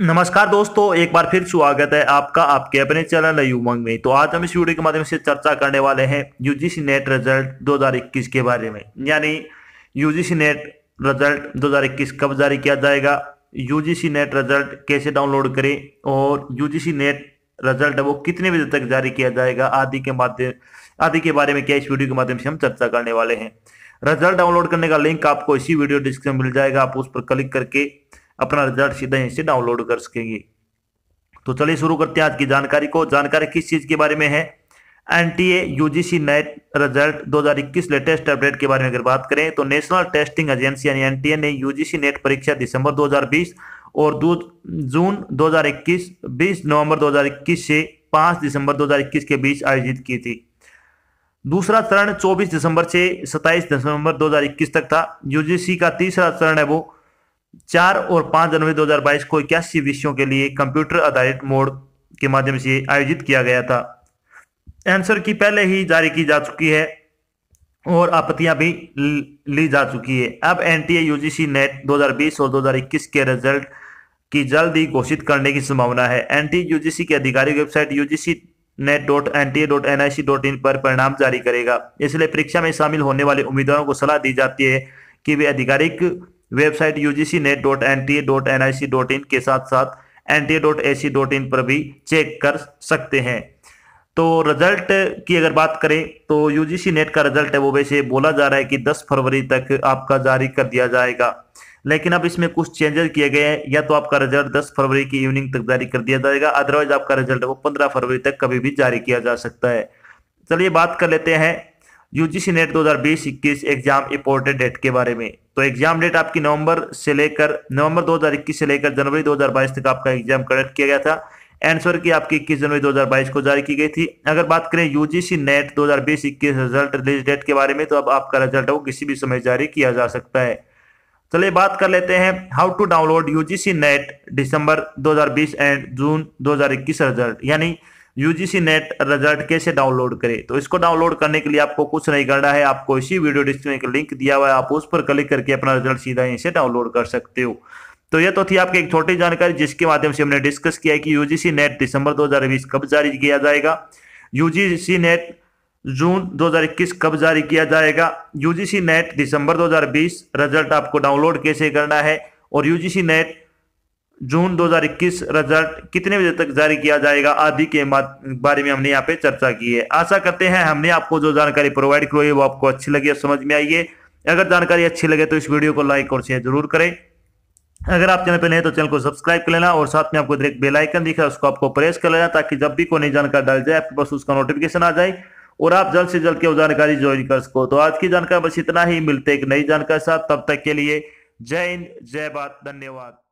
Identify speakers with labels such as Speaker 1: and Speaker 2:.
Speaker 1: नमस्कार दोस्तों एक बार फिर स्वागत है आपका आपके अपने चैनल युवंग में तो आज हम इस वीडियो के माध्यम से चर्चा करने वाले हैं यूजीसी नेट रिजल्ट 2021 के बारे में यानी यूजीसी नेट रिजल्ट 2021 कब जारी किया जाएगा यूजीसी नेट रिजल्ट कैसे डाउनलोड करें और यूजीसी नेट रिजल्ट वो कितने बजे तक जारी किया जाएगा आदि के माध्यम आदि के बारे में क्या इस वीडियो के माध्यम से हम चर्चा करने वाले हैं रिजल्ट डाउनलोड करने का लिंक आपको इसी वीडियो डिस्क्रिप्शन मिल जाएगा आप उस पर क्लिक करके अपना रिजल्ट सीधा यहीं से डाउनलोड कर सकेंगे तो चलिए शुरू करते हैं आज की जानकारी को जानकारी किस चीज़ के बारे में है N T A U G C NET result 2021 latest update के बारे में अगर बात करें तो नेशनल टेस्टिंग एजेंसी यानी एनटीए ने यूजीसी नेट परीक्षा दिसंबर 2020 और जून 2021 20 नवंबर 2021 से 5 दिसंबर 2021 के बीच आयोजित की थी दूसरा चरण 24 दिसंबर से 27 दिसंबर 2021 तक था यूजीसी का तीसरा चरण है वो चार और पांच जनवरी 2022 को इक्यासी विषयों के लिए कंप्यूटर आधारित मोड के माध्यम से आयोजित किया गया था आंसर की पहले ही जारी की जा चुकी है और आपत्तियां भी ली जा चुकी है अब एनटीए यूजीसी नेट 2020 और 2021 के रिजल्ट की जल्द ही घोषित करने की संभावना है एनटी यूजीसी की आधिकारिक website UGC NET dot N T A dot N I C dot in पर परिणाम जारी करेगा इसलिए परीक्षा में शामिल होने वाले उम्मीदवारों को सलाह दी जाती है कि वे आधिकारिक website UGC NET dot N T A dot N I C dot in के साथ साथ N T A dot A C dot in पर भी चेक कर सकते हैं तो रिजल्ट की अगर बात करें तो यूजीसी नेट का रिजल्ट है वो वैसे बोला जा रहा है कि 10 फरवरी तक आपका जारी कर दिया जाएगा लेकिन अब इसमें कुछ चेंजेस किए गए हैं या तो आपका रिजल्ट 10 फरवरी की इवनिंग तक जारी कर दिया जाएगा अदरवाइज आपका रिजल्ट वो 15 फरवरी तक कभी भी जारी किया जा सकता है चलिए बात कर लेते हैं UGC NET 2020-21 exam imported date के बारे में तो एग्जाम डेट आपकी नवंबर से लेकर नवंबर 2021 से लेकर जनवरी 2022 तक आपका एग्जाम कंडक्ट किया गया था आंसर की आपकी इक्कीस जनवरी 2022 को जारी की गई थी अगर बात करें UGC NET 2020-21 result release date के बारे में तो अब आपका रिजल्ट वो किसी भी समय जारी किया जा सकता है चलिए बात कर लेते हैं how to download UGC NET December बीस एंड जून इक्कीस रिजल्ट यानी यूजीसी नेट रिजल्ट कैसे डाउनलोड करें तो इसको डाउनलोड करने के लिए आपको कुछ नहीं करना है आपको इसी वीडियो डिस्क्रिप्शन में लिंक दिया हुआ है आप उस पर क्लिक करके अपना रिजल्ट सीधा यहीं से डाउनलोड कर सकते हो तो यह तो थी आपकी एक छोटी जानकारी जिसके माध्यम से हमने डिस्कस किया है कि यूजीसी नेट दिसंबर दो कब जारी किया जाएगा यूजीसी नेट जून 2021 कब जारी किया जाएगा यूजीसी नेट दिसंबर 2020 रिजल्ट आपको डाउनलोड कैसे करना है और यूजीसी नेट जून 2021 रिजल्ट कितने बजे तक जारी किया जाएगा आदि के बारे में हमने यहाँ पे चर्चा की है आशा करते हैं हमने आपको जो जानकारी प्रोवाइड करवाई हुई वो आपको अच्छी लगी और समझ में आई है अगर जानकारी अच्छी लगे तो इस वीडियो को लाइक और शेयर जरूर करें अगर आप चैनल पर नए तो चैनल को सब्सक्राइब कर लेना और साथ में आपको एक बेलाइकन दिखा उसको आपको प्रेस कर लेना ताकि जब भी कोई नई जानकारी डाल जाए आपके पास उसका नोटिफिकेशन आ जाए और आप जल्द से जल्द के वो जानकारी ज्वाइन कर सको तो आज की जानकारी बस इतना ही मिलते एक नई जानकारी साथ तब तक के लिए जय हिंद जय भारत धन्यवाद